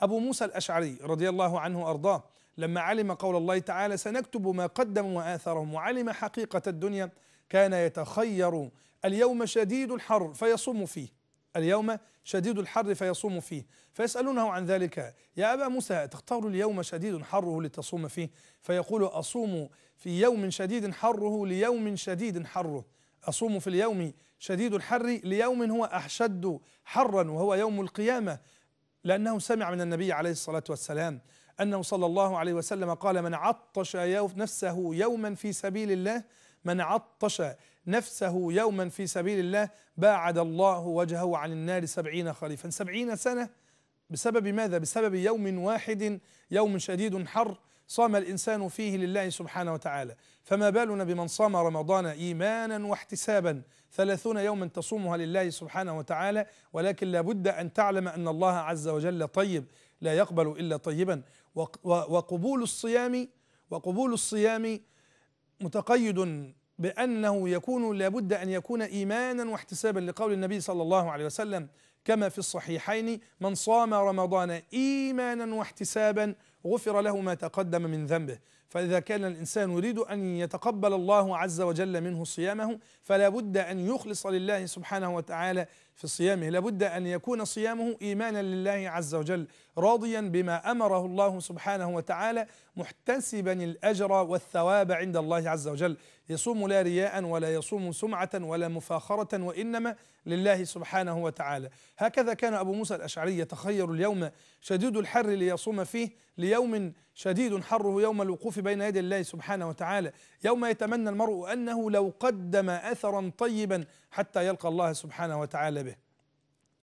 أبو موسى الأشعري رضي الله عنه أرضاه لما علم قول الله تعالى سنكتب ما قدموا وآثرهم وعلم حقيقة الدنيا كان يتخير اليوم شديد الحر فيصوم فيه اليوم شديد الحر فيصوم فيه فيسألونه عن ذلك يا أبا موسى تختار اليوم شديد حره لتصوم فيه فيقول أصوم في يوم شديد حره ليوم شديد حره أصوم في اليوم شديد الحر ليوم هو أحشد حرا وهو يوم القيامة لأنه سمع من النبي عليه الصلاة والسلام أنه صلى الله عليه وسلم قال من عطش نفسه يوما في سبيل الله من عطش نفسه يوما في سبيل الله باعد الله وجهه عن النار سبعين خريفا سبعين سنة بسبب ماذا؟ بسبب يوم واحد يوم شديد حر صام الإنسان فيه لله سبحانه وتعالى فما بالنا بمن صام رمضان إيمانا واحتسابا ثلاثون يوما تصومها لله سبحانه وتعالى ولكن لابد أن تعلم أن الله عز وجل طيب لا يقبل إلا طيبا وقبول الصيام وقبول الصيام متقيد بأنه يكون لابد أن يكون إيمانا واحتسابا لقول النبي صلى الله عليه وسلم كما في الصحيحين من صام رمضان إيمانا واحتسابا غفر له ما تقدم من ذنبه فإذا كان الإنسان يريد أن يتقبل الله عز وجل منه صيامه فلا بد أن يخلص لله سبحانه وتعالى في صيامه لا بد أن يكون صيامه إيمانا لله عز وجل راضيا بما أمره الله سبحانه وتعالى محتسبا الأجر والثواب عند الله عز وجل يصوم لا رياء ولا يصوم سمعة ولا مفاخرة وإنما لله سبحانه وتعالى هكذا كان أبو موسى الأشعري يتخير اليوم شديد الحر ليصوم فيه لي ليوم شديد حره يوم الوقوف بين يدي الله سبحانه وتعالى يوم يتمنى المرء أنه لو قدم أثرا طيبا حتى يلقى الله سبحانه وتعالى به